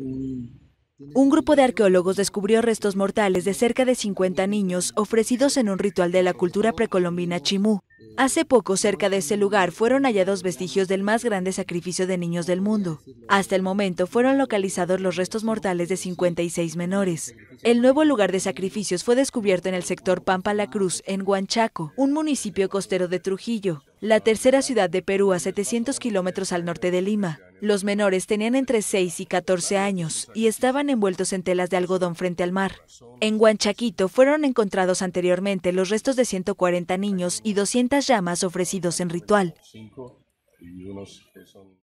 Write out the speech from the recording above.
un... Un grupo de arqueólogos descubrió restos mortales de cerca de 50 niños ofrecidos en un ritual de la cultura precolombina chimú. Hace poco, cerca de ese lugar, fueron hallados vestigios del más grande sacrificio de niños del mundo. Hasta el momento, fueron localizados los restos mortales de 56 menores. El nuevo lugar de sacrificios fue descubierto en el sector Pampa La Cruz, en Huanchaco, un municipio costero de Trujillo, la tercera ciudad de Perú a 700 kilómetros al norte de Lima. Los menores tenían entre 6 y 14 años y estaban envueltos en telas de algodón frente al mar. En Huanchaquito fueron encontrados anteriormente los restos de 140 niños y 200 llamas ofrecidos en ritual.